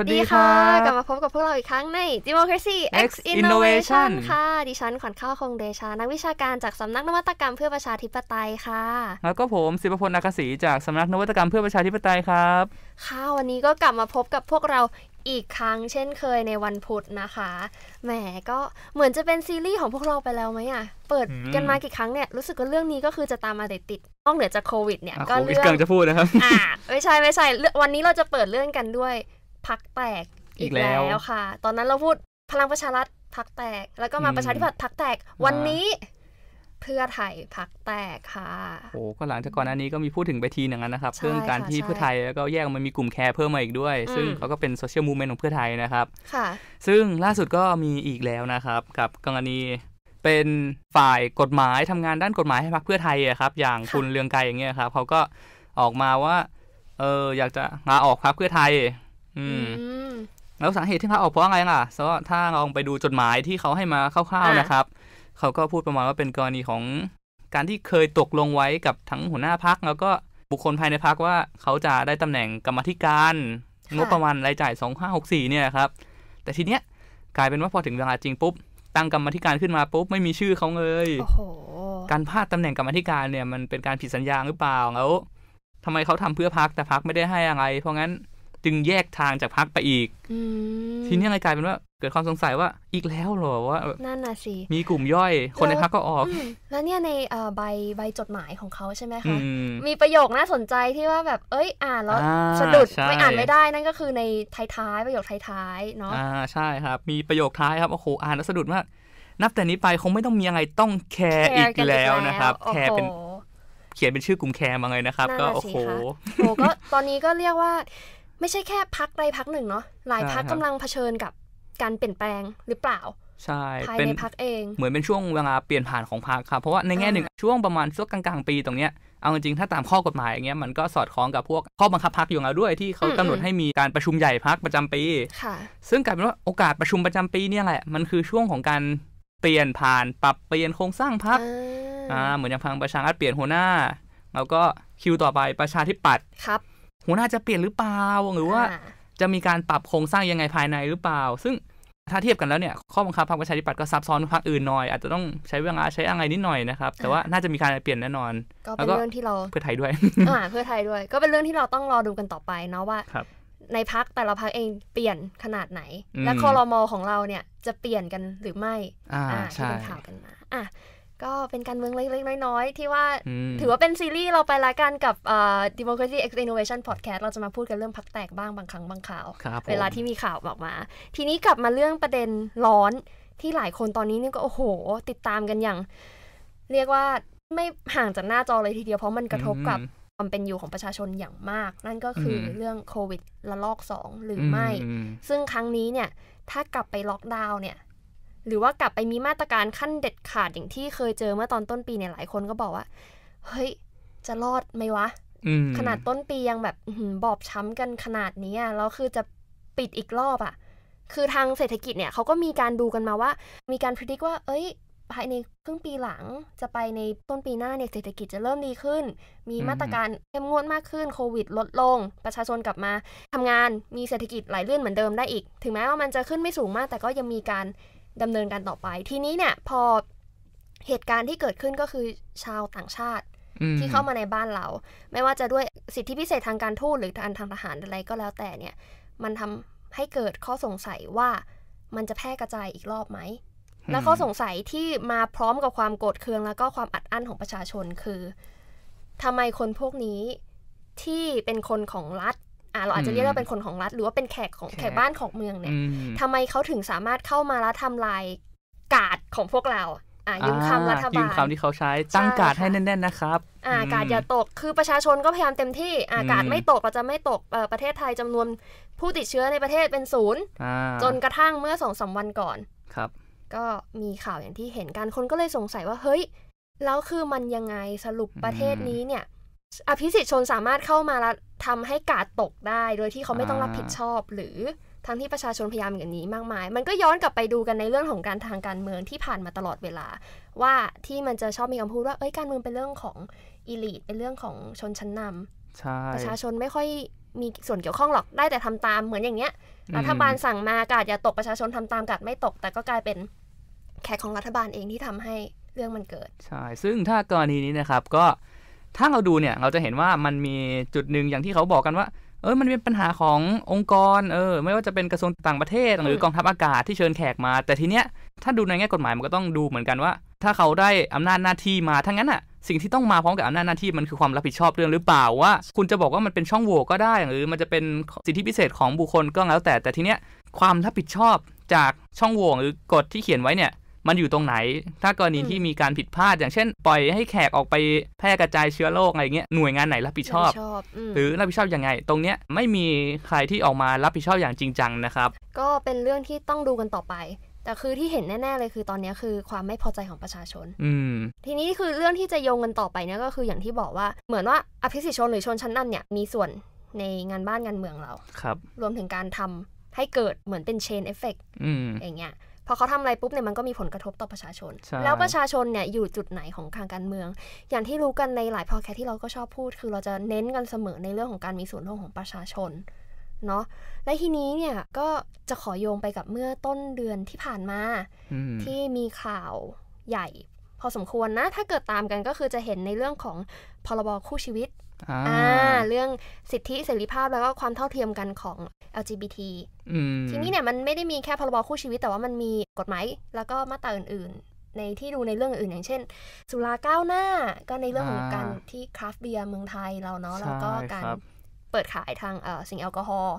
วัสดีค่ะกลับมาพบกับพวกเราอีกครั้งใน Democracy X Innovation ค่ะดิฉันขวัญข้าวคงเดชา นักวิชาการจากสำนักนวัตกรรมเพื่อประชาธิปไตยค่ะแล้วก็ผมศิปพลนากศีจากสำนักนวัตกรรมเพื่อประชาธิปไตยครับ ค่ะวันนี้ก็กลับมาพบกับพวกเราอีกครั้ง เช่นเคยในวันพุธนะคะ แหมก็เหมือนจะเป็นซีรีส์ของพวกเราไปแล้วไหมอ่ะเปิดกันมากี่ครั้งเนี่ยรู้สึกว่าเรื่องนี้ก็คือจะตามมาติดติดนอกเหนือจากโควิดเนี่ยก็เรื่องกงจะพูดนะครับอ่าไม่ใช่ไม่ใช่วันนี้เราจะเปิดเรื่องกันด้วยพักแตกอีกแล้วค่ะ ตอนนั้นเราพูดพลังประชารัฐพักแตก แล้วก็มาประชาธิปัตย์พักแตกวันนี้เพื่อไทยพักแตกค่ะโอ้ก็หลังจากก่อนอันนี้ก็มีพูดถึงไปทีหนึ่งนะครับเรื่องการที่เพื่อไทยแล้วก็แยกมันมีกลุ่มแคร์เพิ่มมาอีกด้วย ซึ่งเขาก็เป็นโซเชียลมูเมนต์ของเพื่อไทยนะครับค่ะ ซึ่งล่าสุดก็มีอีกแล้วนะครับ กับกรณีเป็นฝ่ายกฎหมายทำงานด้านกฎหมายให้พรรคเพื่อไทยครับ อย่างคุณเรืองไกรอย่างเงี้ยครับเขาก็ออกมาว่า เอออยากจะลาออกพรรคเพื่อไทยอืม แล้วสาเหตุที่เขาออกเพราะอะไรล่ะเพราะถ้าลองไปดูจดหมายที่เขาให้มาคร่าวๆนะครับ เขาก็พูดประมาณว่าเป็นกรณีของการที่เคยตกลงไว้กับทั้งหัวหน้าพัก แล้วก็บุคคลภายในพักว่าเขาจะได้ตำแหน่งกรรมธิการ งบประมาณรายจ่ายสองหห้ากสี่เนี่ยครับ แต่ทีเนี้ยกลายเป็นว่าพอถึงเวลาจริงปุ๊บตั้งกรรมธิการขึ้นมาปุ๊บไม่มีชื่อเขาเลย การพลาดตำแหน่งกรรมธิการเนี่ยมันเป็นการผิดสัญญาหรือเปล่าแล้วทำไมเขาทำเพื่อพักแต่พักไม่ได้ให้อะไรเพราะงั้นจึงแยกทางจากพักไปอีกทีนี้เลยกลายเป็นว่า เกิดความสงสัยว่าอีกแล้วหรอว่านั่นน่ะสิมีกลุ่มย่อยคนในพักก็ออก แล้วเนี่ยในใบใบจดหมายของเขาใช่ไหมคะมีประโยคน่าสนใจที่ว่าแบบเอ้ยอ่านแล้วสะดุดไม่อ่านไม่ได้นั่นก็คือในท้ายๆประโยคท้ายๆเนาะอ่าใช่ครับ มีประโยคท้ายครับ โอ้โหอ่านแล้วสะดุดมากนับแต่นี้ไปคงไม่ต้องมีอะไรต้องแคร์อีกแล้วนะครับ แคร์เป็นเขียนเป็นชื่อกลุ่มแคร์มาเลยนะครับ ก็โอ้โหโอ้ก็ตอนนี้ก็เรียกว่าไม่ใช่แค่พักใดพักหนึ่งเนาะหลายพักกำลังเผชิญกับการเปลี่ยนแปลงหรือเปล่าใช่ภายในพักเอง เหมือนเป็นช่วงเวลาเปลี่ยนผ่านของพักครับเพราะว่าในแง่หนึ่ง ช่วงประมาณช่วงกลางๆปีตรงเนี้ยเอาจริงถ้าตามข้อกฎหมายอย่างเงี้ยมันก็สอดคล้องกับพวกข้อบังคับพักอยู่แล้วด้วยที่เขากำหนดให้มีการประชุมใหญ่พักประจำปีค่ะ ซึ่งกลายเป็นว่าโอกาสประชุมประจำปีเนี่ยแหละ มันคือช่วงของการเปลี่ยนผ่านปรับเปลี่ยนโครงสร้างพักอ่าเหมือนอย่างพังประชารัเปลี่ยนหัวหน้า แล้วก็คิวต่อไปประชาธิปัตย์ครับหัวหน้าจะเปลี่ยนหรือเปล่า หรือว่า จะมีการปรับโครงสร้างยังไงภายในหรือเปล่า ซึ่งถ้าเทียบกันแล้วเนี่ย ข้อบังคับพรรคประชาธิปัตย์ก็ซับซ้อนพรรคอื่นหน่อย อาจจะต้องใช้เวลาใช้อะไรนิดหน่อยนะครับ แต่ว่าน่าจะมีการเปลี่ยนแน่นอนก็เป็นเรื่องที่เราเพื่อไทยด้วยอ่าเพื่อไทยด้วย ก็เป็นเรื่องที่เราต้องรอดูกันต่อไป เนาะว่าในพักแต่ละพักเองเปลี่ยนขนาดไหน และคอรมอของเราเนี่ยจะเปลี่ยนกันหรือไม่อ่าใช่ข่าวกันมาอ่ะก็เป็นการเมืองเล็กๆ น้อย ๆ ที่ว่าถือว่าเป็นซีรีส์เราไปละกันกับ Democracy X Innovation Podcast เราจะมาพูดกันเรื่องพักแตกบ้างบางครั้งบางข่าว เวลาที่มีข่าวออกมา ทีนี้กลับมาเรื่องประเด็นร้อนที่หลายคนตอนนี้นี่ก็ โอ้โห ติดตามกันอย่าง เรียกว่าไม่ห่างจากหน้าจอเลยทีเดียว เพราะมันกระทบกับความเป็นอยู่ของประชาชนอย่างมากนั่นก็คือเรื่องโควิดระลอก 2 หรือไม่ ซึ่งครั้งนี้เนี่ยถ้ากลับไปล็อกดาวน์เนี่ยหรือว่ากลับไปมีมาตรการขั้นเด็ดขาดอย่างที่เคยเจอเมื่อตอนต้นปีเนี่ยหลายคน ก็บอกว่า เฮ้ย จะรอดไหมวะ ขนาดต้นปียังแบบบอบช้ำกันขนาดนี้แล้วคือจะปิดอีกรอบอะ่ะ คือทางเศรษฐกิจเนี่ยเขาก็มีการดูกันมาว่า มีการพิจิตรว่า เอ้ย ภายในครึ่งปีหลังจะไปในต้นปีหน้าเนี่ย เศรษฐกิจจะเริ่มดีขึ้น มีมาตรการเข้มงวดมากขึ้นโควิดลดลงประชาชนกลับมา ทำงาน มีเศรษฐกิจไหลเลื่อนเหมือนเดิมได้อีก ถึงแม้ว่ามันจะขึ้นไม่สูงมากแต่ก็ยังมีการดำเนินการต่อไป ทีนี้เนี่ยพอเหตุการณ์ที่เกิดขึ้นก็คือชาวต่างชาติที่เข้ามาในบ้านเรา ไม่ว่าจะด้วยสิทธิพิเศษทางการทูตหรือการทางทหารอะไรก็แล้วแต่เนี่ยมันทำให้เกิดข้อสงสัยว่ามันจะแพร่กระจายอีกรอบไหม และข้อสงสัยที่มาพร้อมกับความโกรธเคือง แล้วก็ความอัดอั้นของประชาชนคือทำไมคนพวกนี้ที่เป็นคนของรัฐเราอาจจะเรียกว่าเป็นคนของรัฐ หรือว่าเป็นแขกของแขกบ้านของเมืองเนี่ยทำไมเขาถึงสามารถเข้ามาแล้วทำลาย กาดของพวกเราอ่ะยืมคำรัฐบาลยืมคำที่เขาใช้ ตั้งกาดให้แน่นๆนะครับอ่ากาดอย่าตก คือประชาชนก็พยายามเต็มที่อ่ากาดไม่ตกเราจะไม่ตกประเทศไทยจำนวนผู้ติดเชื้อในประเทศเป็นศูนย์ จนกระทั่งเมื่อสองสาวันก่อนครับ ก็มีข่าวอย่างที่เห็นกัน คนก็เลยสงสัยว่า เฮ้ย แล้วคือมันยังไงสรุปประเทศนี้เนี่ย อภิสิทธิชนสามารถเข้ามาทำให้กาดตกได้ โดยที่เขาไม่ต้องรับผิดชอบ หรือทั้งที่ประชาชนพยายามอย่างนี้มากมาย มันก็ย้อนกลับไปดูกันในเรื่องของการทางการเมืองที่ผ่านมาตลอดเวลา ว่าที่มันจะชอบมีคำพูดว่าเอ้ยการเมืองเป็นเรื่องของอิลิทเป็นเรื่องของชนชั้นนำประชาชนไม่ค่อยมีส่วนเกี่ยวข้องหรอกได้แต่ทำตามเหมือนอย่างเงี้ยรัฐบาลสั่งมากาดอย่าตกประชาชนทำตามกาดไม่ตก แต่ก็กลายเป็นแขกของรัฐบาลเองที่ทำให้เรื่องมันเกิดใช่ซึ่งถ้ากรณีนี้นะครับก็ถ้าเราดูเนี่ยเราจะเห็นว่ามันมีจุดหนึ่งอย่างที่เขาบอกกันว่า เออมันเป็นปัญหาขององค์กรเออไม่ว่าจะเป็นกระทรวงต่างประเทศ หรือกองทัพอากาศที่เชิญแขกมา แต่ทีเนี้ยถ้าดูในแง่กฎหมายมันก็ต้องดูเหมือนกันว่า ถ้าเขาได้อำนาจหน้าที่มาทั้งนั้นอ่ะ สิ่งที่ต้องมาพร้อมกับอำนาจหน้าที่มันคือความรับผิดชอบเรื่องหรือเปล่าว่า คุณจะบอกว่ามันเป็นช่องโหว่ก็ได้หรือมันจะเป็นสิทธิพิเศษของบุคคลก็แล้ว แต่แต่ทีเนี้ยความรับผิดชอบจากช่องโหว่หรือกฎที่เขียนไว้เนี่ยมันอยู่ตรงไหน ถ้ากรณีที่มีการผิดพลาด อย่างเช่น ปล่อยให้แขกออกไปแพร่กระจายเชื้อโรคอะไรเงี้ย หน่วยงานไหนรับผิดชอบ หรือรับผิดชอบยังไง ตรงเนี้ยไม่มีใครที่ออกมารับผิดชอบอย่างจริงจังนะครับ ก็เป็นเรื่องที่ต้องดูกันต่อไป แต่คือที่เห็นแน่ ๆ เลยคือตอนนี้คือความไม่พอใจของประชาชนอืทีนี้คือเรื่องที่จะโยงกันต่อไปเนี่ยก็คืออย่างที่บอกว่าเหมือนว่าอภิสิทธิชนหรือชนชั้นนั้นเนี่ยมีส่วนในงานบ้านงานเมืองเราครับรวมถึงการทำให้เกิดเหมือนเป็นเชนเอฟเฟกต์อย่างเงี้ยพอเขาทำอะไรปุ๊บเนี่ยมันก็มีผลกระทบต่อประชาชน แล้วประชาชนเนี่ยอยู่จุดไหนของทางการเมือง อย่างที่รู้กันในหลายพอแคที่เราก็ชอบพูดคือเราจะเน้นกันเสมอในเรื่องของการมีส่วนร่วมของประชาชน เนาะและทีนี้เนี่ยก็จะขอโยงไปกับเมื่อต้นเดือนที่ผ่านมาที่มีข่าวใหญ่ พอสมควรนะ ถ้าเกิดตามกันก็คือจะเห็นในเรื่องของพรบคู่ชีวิตอ่าเรื่องสิทธิ เสรีภาพแล้วก็ความเท่าเทียมกันของ LGBT ทีนี้เนี่ย มันไม่ได้มีแค่พรบคู่ชีวิตแต่ว่ามันมีกฎหมายแล้วก็มาตราอื่นๆ ในที่ดูในเรื่องอื่นอย่างเช่น สุราก้าวหน้าก็ในเรื่องของการที่คราฟเบียร์เมืองไทยเราเนาะแล้วก็การปิดขายทางสิ่งแอลกอฮอล์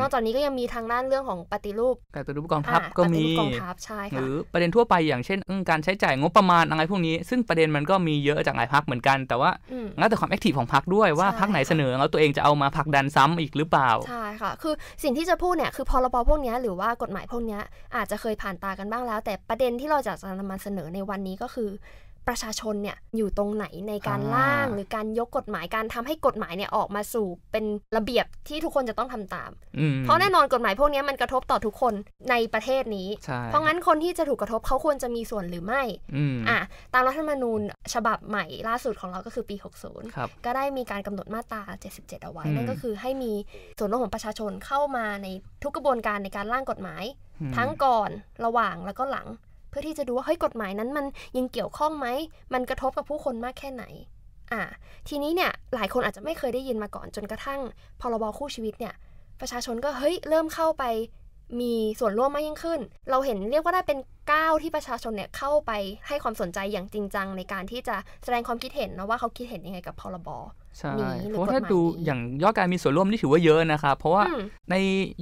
นอกจากนี้ก็ยังมีทางด้านเรื่องของปฏิรูปการปฏิรูปกองทัพก็มีกองทัพใช่ค่ะหรือประเด็นทั่วไปอย่างเช่นการใช้จ่ายงบประมาณอะไรพวกนี้ซึ่งประเด็นมันก็มีเยอะจากหลายพักเหมือนกันแต่ว่าแล้วแต่ความแอคทีฟของพักด้วยว่าพักไหนเสนอแล้วตัวเองจะเอามาผลักดันซ้ำอีกหรือเปล่าใช่ค่ะคือสิ่งที่จะพูดเนี่ยคือพรบพวกนี้หรือว่ากฎหมายพวกนี้อาจจะเคยผ่านตากันบ้างแล้ว แต่ประเด็นที่เราจะนำมาเสนอในวันนี้ก็คือประชาชนเนี่ยอยู่ตรงไหนในการล่างหรือการยกกฎหมายการทำให้กฎหมายเนี่ยออกมาสู่เป็นระเบียบที่ทุกคนจะต้องทำตาม เพราะแน่นอนกฎหมายพวกนี้มันกระทบต่อทุกคนในประเทศนี้ เพราะงั้นคนที่จะถูกกระทบเขาควรจะมีส่วนหรือไม่ อ่ะ ตามรัฐธรรมนูญฉบับใหม่ล่าสุดของเราก็คือปี 60 ก็ได้มีการกำหนดมาตรา 77 เอาไว้นั่นก็คือ ให้มีส่วนร่วมของประชาชนเข้ามาในทุกกระบวนการในการร่างกฎหมาย ทั้งก่อนระหว่างแล้วก็หลังพื่อที่จะดูว่าเฮ้ยกฎหมายนั้นมันยังเกี่ยวข้องไหม มันกระทบกับผู้คนมากแค่ไหน อ่าทีนี้เนี่ยหลายคนอาจจะไม่เคยได้ยินมาก่อนจนกระทั่ง พรบคู่ชีวิตเนี่ย ประชาชนก็เฮ้ยเริ่มเข้าไปมีส่วนร่วมมากยิ่งขึ้น เราเห็นเรียกว่าได้เป็นก้าวที่ประชาชนเนี่ยเข้าไปให้ความสนใจอย่างจริงจังในการที่จะแสดงความคิดเห็นนะว่าเขาคิดเห็นยังไงกับพรบใช่เพราะถ้าดูอย่างยอดการมีส่วนร่วมนี่ถือว่าเยอะนะครับ เพราะว่าใน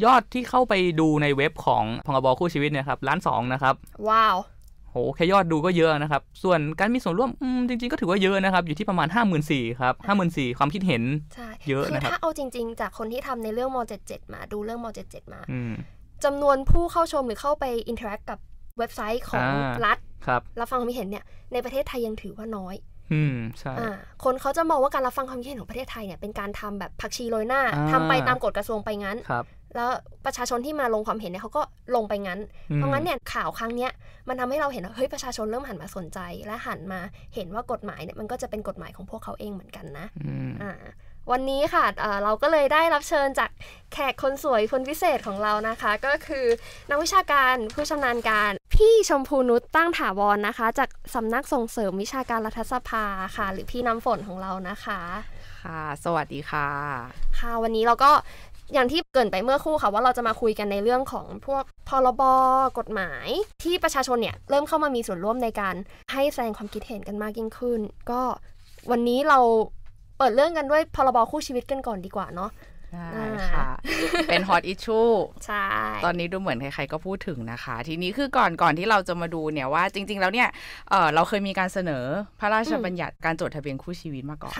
ยอดที่เข้าไปดูในเว็บของพงบคู่ชีวิตเนี่ยครับล้านสองนะครับ ว้าว โหแค่ยอดดูก็เยอะนะครับ ส่วนการมีส่วนร่วมจริงๆ ก็ถือว่าเยอะนะครับ อยู่ที่ประมาณ5นสี่ครับห้า่นสี่ความคิดเห็นเยอะนะครับคือถ้าเอาจริง ๆ จากคนที่ทำในเรื่องมเจ็ดมาดูเรื่องม็ดมาจำนวนผู้เข้าชมหรือเข้าไปอินเทอร์แอคกับเว็บไซต์ของรัฐครับรับฟังความเห็นเนี่ยในประเทศไทยยังถือว่าน้อย อืม ใช่คนเขาจะมองว่าการรับฟังความเห็นของประเทศไทยเนี่ยเป็นการทำแบบผักชีโรยหน้า ทำไปตามกฎกระทรวงไปงั้น ครับ แล้วประชาชนที่มาลงความเห็นเนี่ยเขาก็ลงไปงั้น เพราะงั้นเนี่ยข่าวครั้งเนี้ยมันทำให้เราเห็นว่าเฮ้ยประชาชนเริ่มหันมาสนใจ และหันมาเห็นว่ากฎหมายเนี่ยมันก็จะเป็นกฎหมายของพวกเขาเองเหมือนกันนะอ่าวันนี้ค่ะ เราก็เลยได้รับเชิญจากแขกคนสวยคนพิเศษของเรานะคะ ก็คือ นักวิชาการผู้ชำนาญการ พี่ชมพูนุชตั้งถาวรนนะคะ จากสำนักส่งเสริมวิชาการรัฐสภาค่ะ หรือพี่น้ำฝนของเรานะคะ ค่ะ สวัสดีค่ะ ค่ะ วันนี้เราก็อย่างที่เกินไปเมื่อคู่ค่ะว่าเราจะมาคุยกันในเรื่องของพวกพรบกฎหมายที่ประชาชนเนี่ยเริ่มเข้ามามีส่วนร่วมในการให้แสดงความคิดเห็นกันมากยิ่งขึ้น ก็วันนี้เราเปิดเรื่องกันด้วยพรบคู่ชีวิตกันก่อนดีกว่าเนาะใช่ค่ะ เป็นฮอตอิชชูใช่ ตอนนี้ดูเหมือนใครๆก็พูดถึงนะคะ ทีนี้คือก่อนก่อนที่เราจะมาดูเนี่ยว่าจริงๆแล้วเนี่ย เออเราเคยมีการเสนอพระราชบัญญัติการจดทะเบียนคู่ชีวิตมาก่อน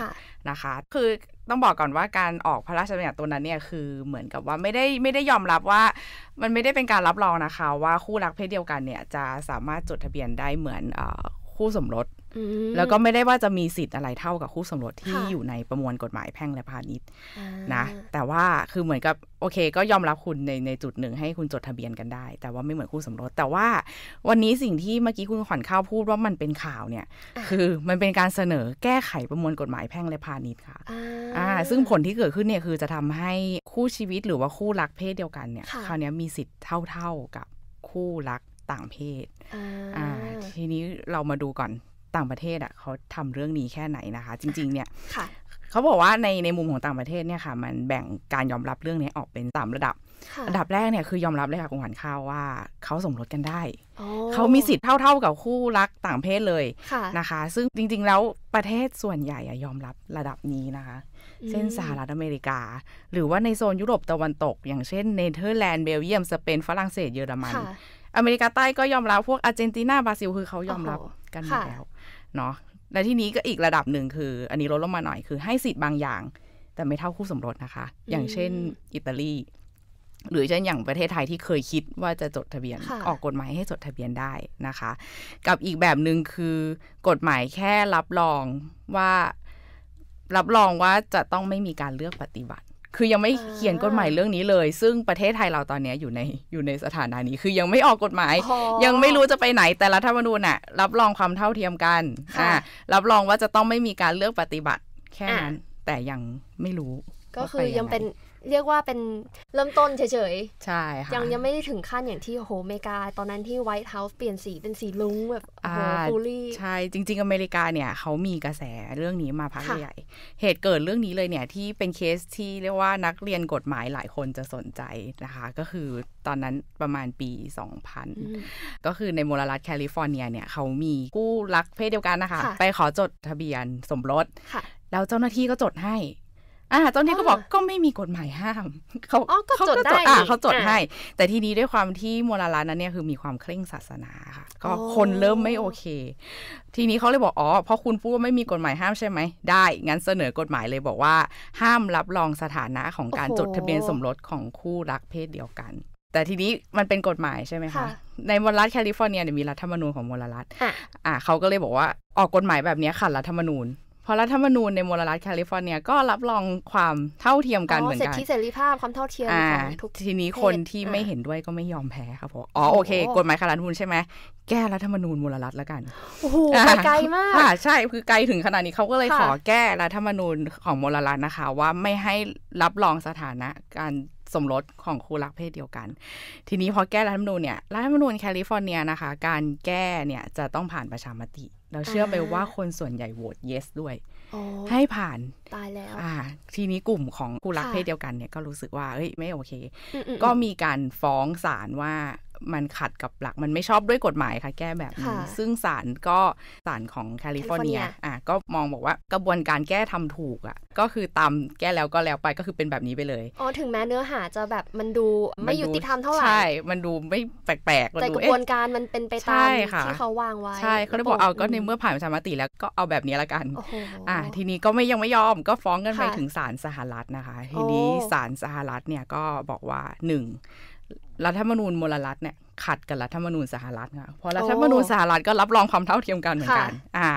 นะคะ คือต้องบอกก่อนว่าการออกพระราชบัญญัติตัวนั้นเนี่ยคือเหมือนกับว่าไม่ได้ไม่ได้ยอมรับว่ามันไม่ได้เป็นการรับรองนะคะ ว่าคู่รักเพศเดียวกันเนี่ยจะสามารถจดทะเบียนได้เหมือนคู่สมรสแล้วก็ไม่ได้ว่าจะมีสิทธิ์อะไรเท่ากับคู่สมรสที่อยู่ในประมวลกฎหมายแพ่งและพาณิชย์นะแต่ว่าคือเหมือนกับโอเคก็ยอมรับคุณในในจุดหนึ่งให้คุณจดทะเบียนกันได้ แต่ว่าไม่เหมือนคู่สมรสแต่ว่าวันนี้สิ่งที่เมื่อกี้คุณขวัญข้าวพูดว่ามันเป็นข่าวเนี่ยคือมันเป็นการเสนอแก้ไขประมวลกฎหมายแพ่งและพาณิชย์ค่ะอ่าซึ่งผลที่เกิดขึ้นเนี่ยคือจะทำให้คู่ชีวิตหรือว่าคู่รักเพศเดียวกันเนี่ยคราวนี้มีสิทธิ์เท่าๆกับคู่รักต่างเพศอ่าทีนี้เรามาดูก่อนต่างประเทศอ่ะเขาทำเรื่องนี้แค่ไหนนะคะ จริงๆเนี่ยเขาบอกว่าในในมุมของต่างประเทศเนี่ยค่ะ มันแบ่งการยอมรับเรื่องนี้ออกเป็นสามระดับระดับแรกเนี่ยคือยอมรับเลยค่ะคุณขวัญข้าวว่าเขาสมรสกันได้เขามีสิทธิ์เท่า ๆกับคู่รักต่างเพศเลยนะคะ ซึ่งจริงๆแล้วประเทศส่วนใหญ่อยอมรับระดับนี้นะคะเช่นสหรัฐอเมริกาหรือว่าในโซนยุโรปตะวันตกอย่างเช่นเนเธอร์แลนด์เบลเยียมสเปนฝรั่งเศสเยอรมัน อเมริกาใต้ก็ยอมรับพวกอาร์เจนตินาบราซิลคือเขายอมรับกันแล้วเนาะและที่นี้ก็อีกระดับหนึ่งคือ อันนี้ลดลงมาหน่อยคือให้สิทธิ์บางอย่างแต่ไม่เท่าคู่สมรสนะคะ อย่างเช่นอิตาลีหรือเช่นอย่างประเทศไทยที่เคยคิดว่าจะจดทะเบียนออกกฎหมายให้จดทะเบียนได้นะคะ กับอีกแบบหนึ่งคือ กฎหมายแค่รับรองว่ารับรองว่าจะต้องไม่มีการเลือกปฏิบัติคือยังไม่เขียนกฎหมายเรื่องนี้เลย ซึ่งประเทศไทยเราตอนนี้อยู่ในอยู่ในสถานะนี้คือยังไม่ออกกฎหมาย ยังไม่รู้จะไปไหนแต่รัฐธรรมนูญน่ะรับรองความเท่าเทียมกันอ่ารับรองว่าจะต้องไม่มีการเลือกปฏิบัติแค่นั้นแต่ยังไม่รู้ ก็คือยังเป็นเรียกว่าเป็นเริ่มต้นเฉยๆ ใช่ค่ะยังยังไม่ได้ถึงขั้นอย่างที่โฮอเมกาตอนนั้นที่ไวท์เฮาส์เปลี่ยนสี เป็นสีลุงแบบโหฟูลี่ใช่ จริงๆ อเมริกาเนี่ยเขามีกระแสเรื่องนี้มาพักใหญ่ เหตุเกิดเรื่องนี้เลยเนี่ย ที่เป็นเคสที่เรียกว่านักเรียนกฎหมายหลายคนจะสนใจนะคะ ก็คือตอนนั้นประมาณปี 2000 ก็คือในมลรัฐแคลิฟอร์เนียเนี่ยเขามีกู้รักเพศเดียวกันนะคะไปขอจดทะเบียนสมรสแล้วเจ้าหน้าที่ก็จดให้อ่าเจ้าหนี้ก็บอกก็ไม่มีกฎหมายห้ามเขาเขาจดอ่าเขาจดให้ แต่ทีนี้ด้วยความที่โมราลานั้นเนี่ยคือมีความเคร่งศาสนา ค่ะ ก็คนเริ่มไม่โอเค ทีนี้เขาเลยบอกอ๋อ เพราะคุณพูดว่าไม่มีกฎหมายห้ามใช่ไหมได้ งั้นเสนอกฎหมายเลยบอกว่า ห้ามรับรองสถานะของการจดทะเบียนสมรสของคู่รักเพศเดียวกัน แต่ทีนี้มันเป็นกฎหมายใช่ไหมคะในมรัฐแคลิฟอร์เนียเนี่ยมีรัฐธรรมนูญของมรัฐอ่าเขาก็เลยบอกว่าออกกฎหมายแบบนี้ขัดรัฐธรรมนูญเพราะรัฐธรรมนูญในมลรัฐแคลิฟอร์เนียก็รับรองความเท่าเทียมกันเหมือนกันสิทธิเสรีภาพความเท่าเทียมทุกทีนี้คนที่ไม่เห็นด้วยก็ไม่ยอมแพ้ครับผมอ๋อโอเคกฎหมายคารันูนใช่ไหมแก้รัฐธรรมนูญมลรัฐแล้วกันโอ้โหไกลมากใช่คือไกลถึงขนาดนี้เขาก็เลยขอแก้รัฐธรรมนูญของมลรัฐนะคะว่าไม่ให้รับรองสถานะการสมรสของคู่รักเพศเดียวกัน ทีนี้พอแก้รัฐธรรมนูญเนี่ย รัฐธรรมนูญแคลิฟอร์เนียนะคะ การแก้เนี่ยจะต้องผ่านประชามติ เราเชื่อไปว่าคนส่วนใหญ่โหวต yes ด้วย ให้ผ่าน ตายแล้วอ่าทีนี้กลุ่มของคู่รักเพศเดียวกันเนี่ยก็รู้สึกว่าเอ้ยไม่โอเค ก็มีการฟ้องศาลว่ามันขัดกับหลักมันไม่ชอบด้วยกฎหมายค่ะแก้แบบนี้ซึ่งศาลก็ศาลของแคลิฟอร์เนียอ่ะก็มองบอกว่ากระบวนการแก้ทำถูกอ่ะก็คือตามแก้แล้วก็แล้วไปก็คือเป็นแบบนี้ไปเลยอ๋อถึงแม้เนื้อหาจะแบบมันดูไม่ยุติธรรมเท่าไหร่ใช่ มันดูไม่แปลกๆแต่ดูกระบวนการมันเป็นไปตามที่เขาวางไว้ใช่เขาเลยบอกเอาก็ในเมื่อผ่านประชามติแล้วก็เอาแบบนี้ละกันอ่าทีนี้ก็ไม่ยังไม่ยอมก็ฟ้องกันไปถึงศาลสหรัฐนะคะ ทีนี้ศาลสหรัฐเนี่ยก็บอกว่าหนึ่งรัฐธรรมนูญมลรัฐเนี่ยขัดกับรัฐธรรมนูญสหรัฐค่ะพอรัฐธรรมนูญสหรัฐก็รับรองความเท่าเทียมกันเหมือนกันอ่า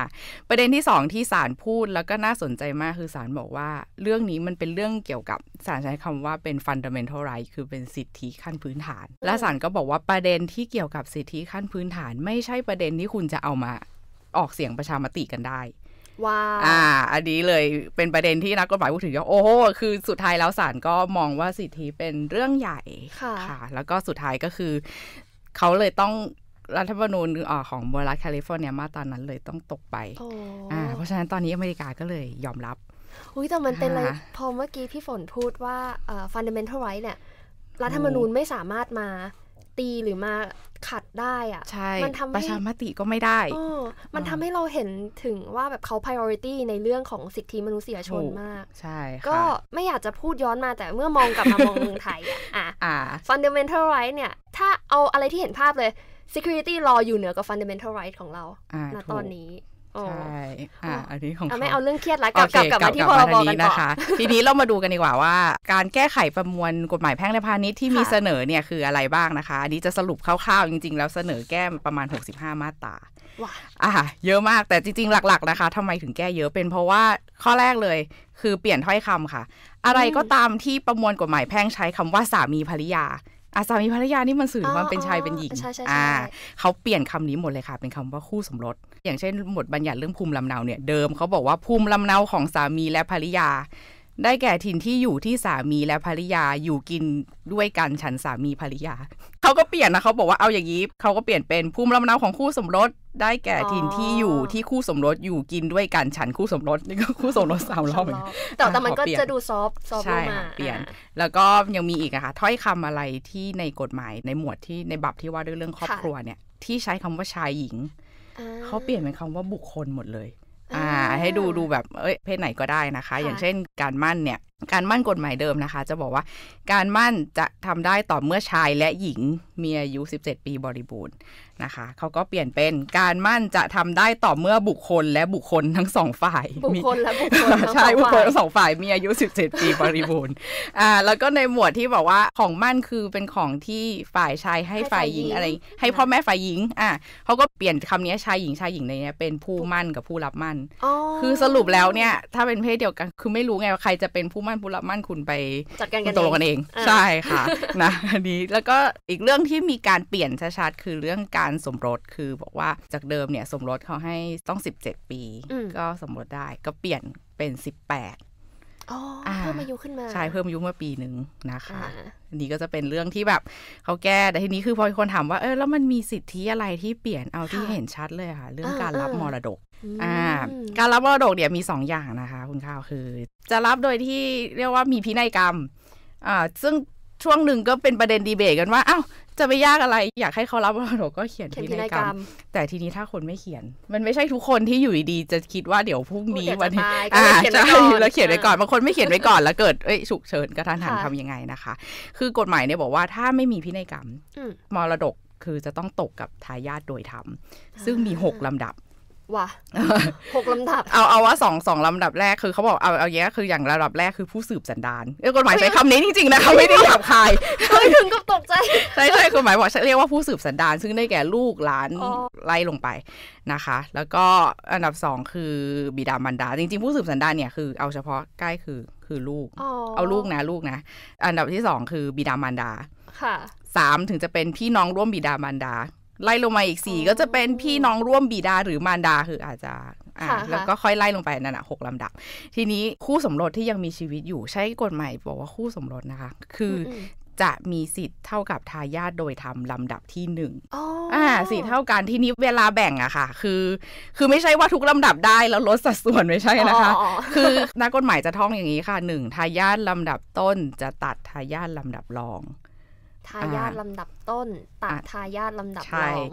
ประเด็นที่สองที่ศาลพูดแล้วก็น่าสนใจมากคือศาลบอกว่าเรื่องนี้มันเป็นเรื่องเกี่ยวกับศาลใช้คำว่าเป็น fundamental right คือเป็นสิทธิขั้นพื้นฐาน และศาลก็บอกว่าประเด็นที่เกี่ยวกับสิทธิขั้นพื้นฐาน ไม่ใช่ประเด็นที่คุณจะเอามาออกเสียงประชามติกันได้ว้าอ่าอันนี้เลยเป็นประเด็นที่นักกฎหมายพูดถึงว่าโอ้โห คือสุดท้ายแล้วศาลก็มองว่าสิทธิเป็นเรื่องใหญ่ ค่ะคะแล้วก็สุดท้ายก็คือ เขาเลยต้องรัฐธรรมนูญของบรัฐแคลิฟอร์เนียมาตอนนั้นเลยต้องตกไปอ่าเพราะฉะนั้นตอนนี้อเมริกาก็เลยยอมรับ อุ้ยแต่มันเป็นอะไร พอเมื่อกี้พี่ฝนพูดว่าฟันเดเมนทัลไรท์เนี่ย รัฐธรรมนูญไม่สามารถมาีหรือมาขัดได้อะใช่มันทำประชามติก็ไม่ได้อมันทำให้เราเห็นถึงว่าแบบเขา priority ในเรื่องของสิทธิมนุษยชนมาก ใช่ ก็ไม่อยากจะพูดย้อนมาแต่เมื่อมองกลับมามองเมืองไทยอ่ะอ่ะ fundamental right เนี่ย ถ้าเอาอะไรที่เห็นภาพเลย security law อยู่เหนือกับ fundamental right ของเราณตอนนี้ใช่อ่าอันนี้ของไม่เอาเรื่องเครียดละกลับกลับกลับมาที่พรบกันนะคะ ทีนี้เรามาดูกันดีกว่าว่า การแก้ไขประมวลกฎหมายแพ่งและพาณิชย์ที่มีเสนอเนี่ย คืออะไรบ้างนะคะ อันนี้จะสรุปคร่าวๆจริงๆ แล้วเสนอแก้ประมาณ65มาตราอ่าเยอะมากแต่จริงๆ หลัก ๆนะคะ ทำไมถึงแก้เยอะเป็น เพราะว่าข้อแรกเลยคือเปลี่ยนถ้อยคำค่ะ อะไรก็ตามที่ประมวลกฎหมายแพ่งใช้คำว่าสามีภริยาอาสามีภรรยานี่มันสื่อว่ามเป็นชายเป็นหญิงอ่าเขาเปลี่ยนคำนี้หมดเลยค่ะ เป็นคำว่าคู่สมรส อย่างเช่นหมดบัญญัติเรื่องภูมิลำเนาเนี่ยเดิมเขาบอกว่าภูมิลำเนาของสามีและภรรยาได้แก่ถิ่นที่อยู่ที่สามีและภรรยาอยู่กินด้วยกันฉันสามีภรรยาเขาก็เปลี่ยนนะเขาบอกว่าเอาอย่างนี้เขาก็เปลี่ยนเป็นภูมิลำเนาของคู่สมรส ได้แก่ถิ่นที่อยู่ที่คู่สมรสอยู่กินด้วยกันฉันคู่สมรสนี่ก็คู่สมรสสามรอบเหมือนกันแต่แต่มันก็จะดูซอฟซอฟลงมาเปลี่ยนแล้วก็ยังมีอีกค่ะถ้อยคำอะไรที่ในกฎหมายในหมวดที่ในบับที่ว่าด้วยเรื่องครอบครัวเนี่ย ที่ใช้คำว่าชายหญิงเขาเปลี่ยนเป็นคำว่าบุคคลหมดเลยอ่าให้ดูดูแบบเอ้ยเพศไหนก็ได้นะคะ อย่างเช่นการมั่นเนี่ยการมั่นกฎหมายเดิมนะคะ จะบอกว่าการมั่นจะทำได้ต่อเมื่อชายและหญิงมีอายุ 17 ปีบริบูรณ์นะคะเขาก็เปลี่ยนเป็นการมั่นจะทำได้ต่อเมื่อบุคคลและบุคคลทั้งสองฝ่ายบุคคลและบุคคลใช่บุคคลทั้งสองฝ่ายมีอายุ17 ปีบริบูรณ์อ่าแล้วก็ในหมวดที่บอกว่าของมั่นคือเป็นของที่ฝ่ายชายให้ฝ่ายหญิงอะไรให้พ่อแม่ฝ่ายหญิงอ่าเขาก็เปลี่ยนคำนี้ชายหญิงชายหญิง ในนี้เป็นผู้มั่นกับผู้รับมั่นอ๋คือสรุปแล้วเนี่ยถ้าเป็นเพศเดียวกัน คือไม่รู้ไงว่าใครจะเป็นผู้มั่นผู้รับมั่นคุณไปจัดการกันตกลงกันเอง ใช่ค่ะนะอันนี้แล้วก็อีกเรื่องที่มีการเปลี่ยนชัดๆคือเรื่องการสมรสคือบอกว่าจากเดิมเนี่ยสมรสเขาให้ต้อง17ปี ก็สมรสได้ก็เปลี่ยนเป็น 18เพิ่มอายุขึ้นมาใช่เพิ่มอายุมาปีหนึ่งนะคะ อันนี้ก็จะเป็นเรื่องที่แบบเขาแก้แต่ทีนี้คือพอคนถามว่าเออแล้วมันมีสิทธิอะไรที่เปลี่ยนเอาที่เห็นชัดเลยค่ะเรื่องการรับมรดกการรับมรดกเนี่ยมี2ออย่างนะคะคุณข้าวคือ จะรับโดยที่เรียกว่ามีพินัยกรรมอ่าซึ่งช่วงหนึ่งก็เป็นประเด็นดีเบตกันว่าอ้าวจะไปยากอะไร อยากให้เขารับมรดกก็เขียนพินัยกรรม แต่ทีนี้ถ้าคนไม่เขียน มันไม่ใช่ทุกคนที่อยู่ดี จะคิดว่าเดี๋ยวพรุ่งนี้วันนี้อ่าใช่แล้วเขียนไว้ก่อนบางคนไม่เขียนไว้ก่อน แล้วเกิดเอ้ยฉุกเฉินกระทันหันทำยังไงนะคะ คือกฎหมายเนี่ยบอกว่าถ้าไม่มีพินัยกรรมมรดกคือจะต้องตกกับทายาทโดยธรรมซึ่งมี6ลำดับว่ะหกลำดับ เอาเอาว่าสองสองลำดับแรกคือเขาบอกเอาเอาแย่คืออย่างระดับแรกคือผู้สืบสันดานเออกฎหมายใช้คำนี้จริงๆนะเขาไม่ได้หยาบคายเฮ้ยถึงกับตกใจใช่ใช่กฎหมายบอกเรียกว่าผู้สืบสันดานซึ่งได้แก่ลูกหลานไล่ลงไปนะคะ แล้วก็อันดับสองคือบิดามารดาจริงๆผู้สืบสันดานเนี่ยคือเอาเฉพาะใกล้คือคือลูกเอาลูกนะลูกนะอันดับที่สองคือบิดามารดาค่ะสามถึงจะเป็นพี่น้องร่วมบิดามารดาไล่ลงมาอีกสี่ก็จะเป็นพี่น้องร่วมบีดาหรือมารดาคืออาจจะแล้วก็ค่อยไล่ลงไปนั่นอ่ะหกลำดับ ทีนี้คู่สมรสที่ยังมีชีวิตอยู่ใช้กฎหมายบอกว่าคู่สมรสนะคะ คือจะมีสิทธิ์เท่ากับ ทายาทโดยทำลำดับที่หนึ่งอ่าสิทธิ์เท่ากันทีนี้เวลาแบ่งอะค่ะคือ คือไม่ใช่ว่าทุกลำดับได้ แล้วลดสัดส่วนไม่ใช่นะคะคือนักกฎหมายจะท่องอย่างนี้ค่ะหนึ่งทายาทลำดับต้นจะตัดทายาทลำดับรองทายาทลำดับต้น ตัดทายาทลำดับรอง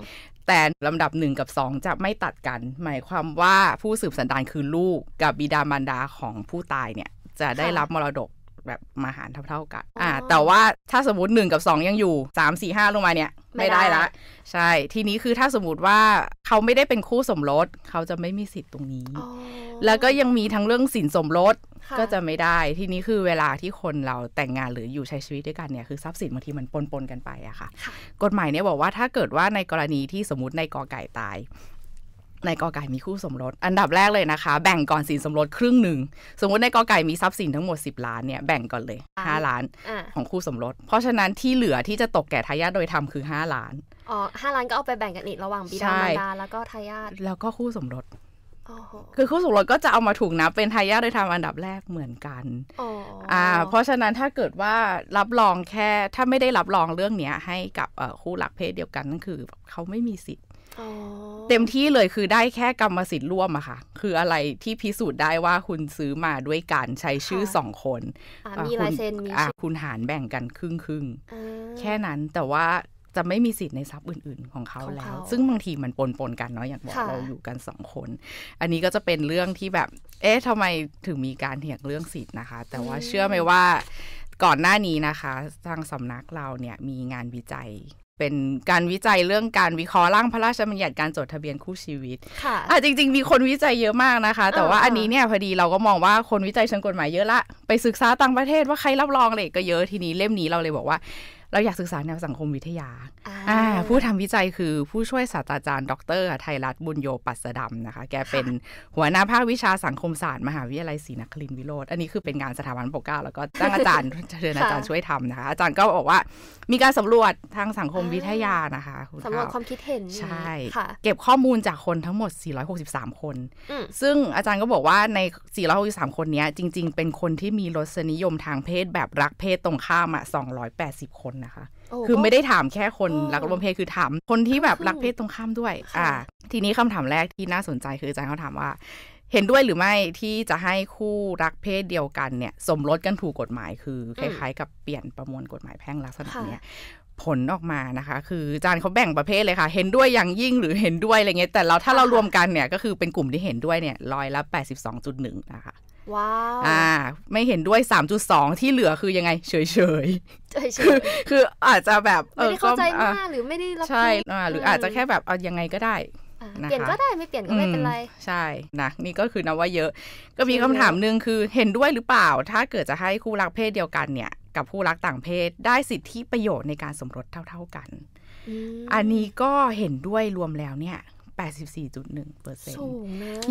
แต่ลำดับหนึ่งกับสองจะไม่ตัดกันหมายความว่าผู้สืบสันดานคือลูกกับบิดามารดาของผู้ตายเนี่ย จะได้รับมรดกแบบมาหารเท่า ๆกัน อ่า แต่ว่าถ้าสมมติหนึ่งกับสองยังอยู่สามสี่ห้าลงมาเนี่ยไม่ได้ละใช่ทีนี้คือถ้าสมมติว่าเขาไม่ได้เป็นคู่สมรสเขาจะไม่มีสิทธิ์ตรงนี้ แล้วก็ยังมีทั้งเรื่องสินสมรสก็จะไม่ได้ ทีนี้คือเวลาที่คนเราแต่งงานหรืออยู่ใช้ชีวิตด้วยกันเนี่ยคือทรัพย์สินบางทีมันปนปนกันไปอะค่ะกฎหมายเนี่ยบอกว่าถ้าเกิดว่าในกรณีที่สมมติในกอไก่ตายในกอไก่มีคู่สมรส อันดับแรกเลยนะคะ แบ่งก่อนสินสมรสครึ่งหนึ่งสมมติในกอไก่มีทรัพย์สินทั้งหมด 10ล้านเนี่ยแบ่งก่อนเลย 5 ล้านของคู่สมรส เพราะฉะนั้นที่เหลือที่จะตกแก่ทายาทโดยธรรมคือ 5 ล้านอ๋อห้าล้านก็เอาไปแบ่งกันอีกระหว่างบิดามารดาแล้วก็ทายาทแล้วก็คู่สมรสคือคู่สมรสก็จะเอามาถูกนับเป็นทายาทโดยธรรมอันดับแรกเหมือนกันอ๋อเพราะฉะนั้นถ้าเกิดว่ารับรองแค่ถ้าไม่ได้รับรองเรื่องเนี้ยให้กับคู่หลักเพศเดียวกันนั่นคือเขาไม่มีสิทธิเต็มที่เลยคือได้แค่กรรมสิทธิ์ร่วมอะค่ะ คืออะไรที่พิสูจน์ได้ว่าคุณซื้อมาด้วยการใช้ชื่อสองคนมีลายเซ็นมีคุณหารแบ่งกันครึ่งครึ่งแค่นั้นแต่ว่าจะไม่มีสิทธิ์ในทรัพย์อื่นๆ ของเขาแล้ว ซึ่งบางทีมันปนปนกันเนาะอย่างบอกเราอยู่กันสองคน อันนี้ก็จะเป็นเรื่องที่แบบ เอ๊ะทำไมถึงมีการเถียงเรื่องสิทธิ์นะคะ แต่ว่าเชื่อไหมว่าก่อนหน้านี้นะคะทางสำนักเราเนี่ยมีงานวิจัย เป็นการวิจัยเรื่องการวิเคราะห์ร่างพระราชบัญญัติการจดทะเบียนคู่ชีวิตค่ะอ่ะ จริงๆมีคนวิจัยเยอะมากนะคะ แต่ว่าอันนี้เนี่ยพอดีเราก็มองว่าคนวิจัยเชิงกฎหมายเยอะละไปศึกษาต่างประเทศว่าใครรับรองเลยก็เยอะทีนี้เล่มนี้เราเลยบอกว่าเราอยากศึกษาแนวสังคมวิทยา ผู้ทำวิจัยคือ ผู้ช่วยศาสตราจารย์ ดร ไทยรัตน์ บุญโย ปัสดำนะคะ แกเป็นหัวหน้าภาควิชาสังคมศาสตร์ มหาวิทยาลัยศรีนครินทรวิโรธอันนี้คือเป็นงานสถาบันปกเก้าแล้วก็ตั้งอาจารย์เชิญอาจารย์ช่วยทำนะคะ อาจารย์ก็บอกว่ามีการสำรวจทางสังคมวิทยานะคะสำรวจความคิดเห็นใช่เก็บข้อมูลจากคนทั้งหมด463คน ซึ่งอาจารย์ก็บอกว่าใน463คนนี้ จริง ๆ เป็นคนที่มีรสนิยมทางเพศแบบรักเพศตรงข้ามอ่ะ280 คนนะคะคือไม่ได้ถามแค่คนรักร่วมเพศคือถามคนที่แบบรักเพศตรงข้ามด้วย อ่า ทีนี้คำถามแรกที่น่าสนใจคืออาจารย์เขาถามว่า เห็นด้วยหรือไม่ที่จะให้คู่รักเพศเดียวกันเนี่ยสมรสกันถูกกฎหมาย คือคล้าย ๆกับเปลี่ยนประมวลกฎหมายแพ่งลักษณะเนี้ยผลออกมานะคะ คือจานเขาแบ่งประเภทเลยค่ะเห็นด้วยอย่างยิ่งหรือเห็นด้วยอะไรเงี้ยแต่เราถ้าเรารวมกันเนี่ยก็คือเป็นกลุ่มที่เห็นด้วยเนี่ยร้อยละ82.1นะคะว้าวอ่าไม่เห็นด้วย 3.2 ที่เหลือคือยังไงเฉยเฉยคือคืออาจจะแบบไม่ได้เข้าใจมากหรือไม่ได้รับใช่หรืออาจจะแค่แบบเอายังไงก็ได้นะเปลี่ยนก็ได้ไม่เปลี่ยนก็ไม่เป็นไรใช่นะนี่ก็คือนับว่าเยอะก็มีคำถามหนึ่งคือเห็นด้วยหรือเปล่า ถ้าเกิดจะให้คู่รักเพศเดียวกันเนี่ย กับคู่รักต่างเพศได้สิทธิประโยชน์ในการสมรสเท่าๆกันอันนี้ก็เห็นด้วยรวมแล้วเนี่ย 84.1%เปอร์เซ็นต์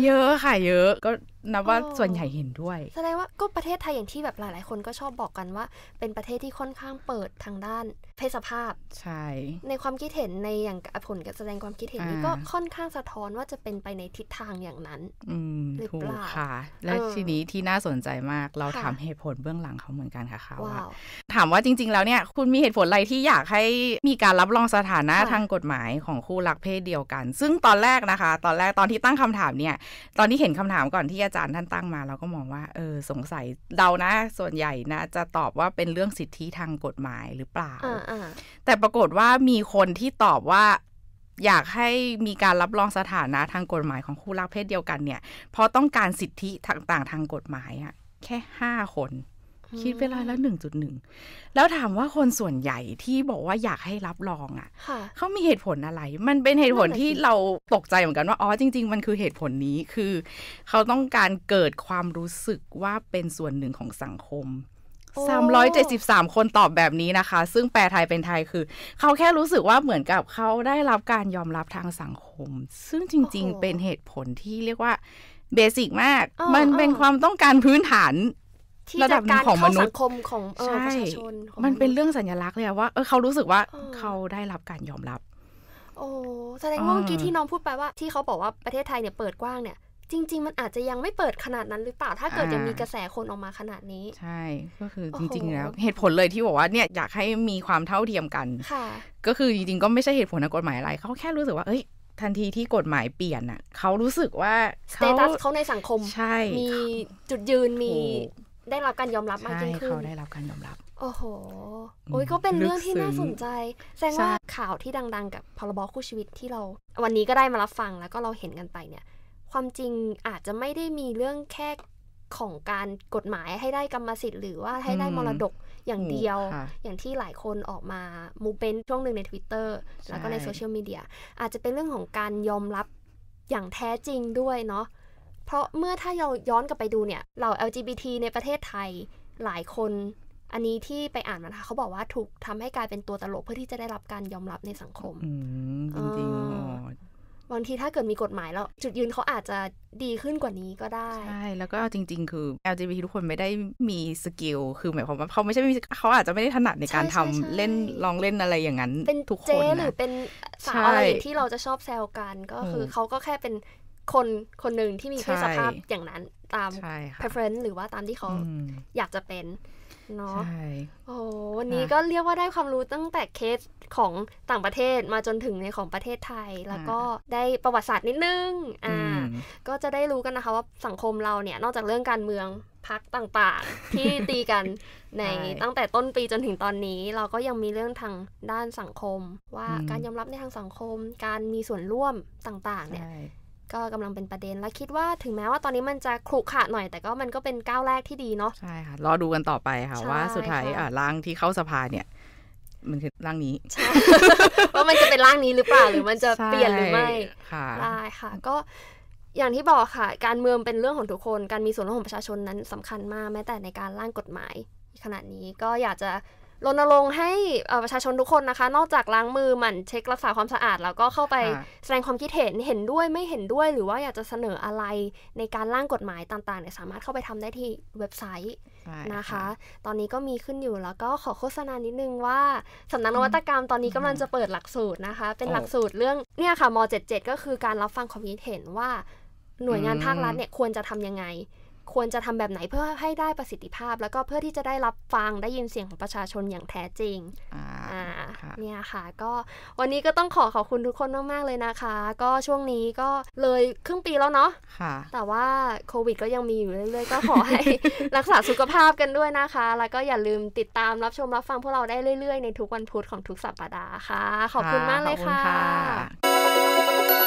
เยอะค่ะเยอะก็นับว่าส่วนใหญ่เห็นด้วยแสดงว่าก็ประเทศไทยอย่างที่แบบหลาย ๆ คนก็ชอบบอกกันว่า เป็นประเทศที่ค่อนข้างเปิดทางด้านเพศภาพใช่ ในความคิดเห็นในอย่างผลการแสดงความคิดเห็นนี้ก็ค่อนข้างสะท้อนว่าจะเป็นไปในทิศทางอย่างนั้น อืมถูกค่ะ และทีนี้ที่น่าสนใจมากเราถามเหตุผลเบื้องหลังเขาเหมือนกันค่ะค่ะว่าถามว่าจริง ๆ แล้วเนี่ย คุณมีเหตุผลอะไร ที่อยากให้มีการรับรองสถานะทางกฎหมายของคู่รักเพศเดียวกัน ซึ่งตอนแรกนะคะ ตอนแรกตอนที่ตั้งคำถามเนี่ยตอนที่เห็นคำถามก่อนที่จะจารย์ท่านตั้งมาเราก็มองว่า เออ สงสัยเดานะ ส่วนใหญ่นะ จะตอบว่าเป็นเรื่องสิทธิทางกฎหมายหรือเปล่าแต่ปรากฏว่ามีคนที่ตอบว่า อยากให้มีการรับรองสถานะทางกฎหมายของคู่รักเพศเดียวกันเนี่ยเพราะต้องการสิทธิต่าง ๆทางกฎหมายอะแค่ห้าคนคิดเป็นร้อยละหนึ่งจุดหนึ่งแล้วถามว่าคนส่วนใหญ่ที่บอกว่าอยากให้รับรองอ่ะเขามีเหตุผลอะไร มันเป็นเหตุผลที่เราตกใจเหมือนกันว่าอ๋อจริงๆ มันคือเหตุผลนี้คือเขาต้องการเกิดความรู้สึกว่าเป็นส่วนหนึ่งของสังคม 373 คนตอบแบบนี้นะคะ ซึ่งแปลไทยเป็นไทยคือ เขาแค่รู้สึกว่าเหมือนกับเขาได้รับการยอมรับทางสังคม ซึ่งจริงๆเป็นเหตุผลที่เรียกว่าเบสิกมากมันเป็นความต้องการพื้นฐานที่จัดการของมนุษย์สังคมของประชาชน มันเป็นเรื่องสัญลักษณ์เลยว่าเออเขารู้สึกว่าเขาได้รับการยอมรับ โอ้ แสดงว่าเมื่อกี้ที่น้องพูดไปว่า ที่เขาบอกว่าประเทศไทยเนี่ยเปิดกว้างเนี่ย จริง ๆ มันอาจจะยังไม่เปิดขนาดนั้น หรือเปล่า ถ้าเกิดยังมีกระแสคนออกมาขนาดนี้ ใช่ ก็คือจริง ๆ แล้ว เหตุผลเลยที่บอกว่าเนี่ยอยากให้มีความเท่าเทียมกันก็คือจริงๆก็ไม่ใช่เหตุผลทางกฎหมายอะไรเขาแค่รู้สึกว่า เอ้ย ทันทีที่กฎหมายเปลี่ยนน่ะเขารู้สึกว่าสเตตัสเขาในสังคมใช่มีจุดยืนมีได้รับการยอมรับมากยิ่งขึ้นเขาได้รับการยอมรับ โอ้โหโอ้ยก็เป็นเรื่องที่น่าสนใจแสดงว่าข่าวที่ดังๆ กับพรบคู่ชีวิตที่เราวันนี้ก็ได้มารับฟังแล้วก็เราเห็นกันไปเนี่ย ความจริงอาจจะไม่ได้มีเรื่องแค่ของการกฎหมายให้ได้กรรมสิทธิ์หรือว่าให้ได้มรดกอย่างเดียว อย่างที่หลายคนออกมามูเป็นช่วงหนึ่งใน Twitter แล้วก็ในโซเชียลมีเดียอาจจะเป็นเรื่องของการยอมรับอย่างแท้จริงด้วยเนาะเพราะเมื่อถ้าเราย้อนกลับไปดูเนี่ยเหล่า LGBT ในประเทศไทยหลายคน อันนี้ที่ไปอ่านมานะคะเขาบอกว่าถูกทำให้กลายเป็นตัวตลกเพื่อที่จะได้รับการยอมรับในสังคมจริงบางทีถ้าเกิดมีกฎหมายแล้ว จุดยืนเขาอาจจะดีขึ้นกว่านี้ก็ได้ ใช่ แล้วก็จริงๆคือ LGBT ทุกคนไม่ได้มีสกิลคือ หมายความว่าเขาไม่ใช่เขาอาจจะไม่ได้ถนัดในการทำเล่นลองเล่นอะไรอย่างนั้น เป็นทุกคนหรือเป็นสาวอะไรที่เราจะชอบแซวกันก็คือเขาก็แค่เป็นคน คนหนึ่งที่มีเพศสภาพอย่างนั้นตาม preference หรือว่าตามที่เขาอยากจะเป็นเนาะโอ้วันนี้ก็เรียกว่าได้ความรู้ตั้งแต่เคสของต่างประเทศมาจนถึงในของประเทศไทย แล้วก็ได้ประวัติศาสตร์นิดนึงอ่าก็จะได้รู้กันนะคะว่า สังคมเราเนี่ยนอกจากเรื่องการเมืองพักต่าง ๆ ที่ตีกัน ในตั้งแต่ต้นปีจนถึงตอนนี้เราก็ยังมีเรื่องทางด้านสังคม ว่าการยอมรับในทางสังคม การมีส่วนร่วมต่าง ๆ เนี่ยก็กำลังเป็นประเด็นและคิดว่าถึงแม้ว่าตอนนี้มันจะขรุขระหน่อยแต่ก็มันก็เป็นก้าวแรกที่ดีเนาะใช่ค่ะรอดูกันต่อไปค่ะว่าสุดท้ายร่างที่เข้าสภาเนี่ยมันคือร่างนี้ใว่ามันจะเป็นร่างนี้หรือเปล่า หรือมันจะเปลี่ยนหรือไม่ค่ะได้ค่ะ ก็อย่างที่บอกค่ะ การเมืองเป็นเรื่องของทุกคน การมีส่วนร่วมของประชาชนนั้นสำคัญมากแม้แต่ในการร่างกฎหมายขนาดนี้ก็อยากจะรณรงค์ให้ประชาชนทุกคนนะคะ นอกจากล้างมือหมั่นเช็ครักษาความสะอาด แล้วก็เข้าไปแสดงความคิดเห็นเห็นด้วยไม่เห็นด้วย หรือว่าอยากจะเสนออะไร ในการร่างกฎหมายต่างๆเนี่ยสามารถเข้าไปทำได้ที่เว็บไซต์นะคะ ตอนนี้ก็มีขึ้นอยู่แล้วก็ขอโฆษณานิดนึงว่าสำนักนวัตกรรมตอนนี้กำลังจะเปิดหลักสูตรนะคะเป็นหลักสูตรเรื่องเนี่ยค่ะม .77 ก็คือการรับฟังความคิดเห็นว่า หน่วยงานภาครัฐเนี่ยควรจะทํำยังไงควรจะทำแบบไหนเพื่อให้ได้ประสิทธิภาพ แล้วก็เพื่อที่จะได้รับฟังได้ยินเสียงของประชาชนอย่างแท้จริงอ่าเนี่ยค่ะก็วันนี้ก็ต้องขอขอบคุณทุกคนมากๆเลยนะคะ ก็ช่วงนี้ก็เลยครึ่งปีแล้วเนาะะแต่ว่าโควิดก็ยังมีอยู่เรื่อยๆ ก็ขอให้รักษาสุขภาพกันด้วยนะคะ แล้วก็อย่าลืมติดตามรับชมรับฟังพวกเราได้เรื่อยๆในทุกวันพุธของทุกสัปดาห์ค่ะขอบคุณมากเลยค่ะ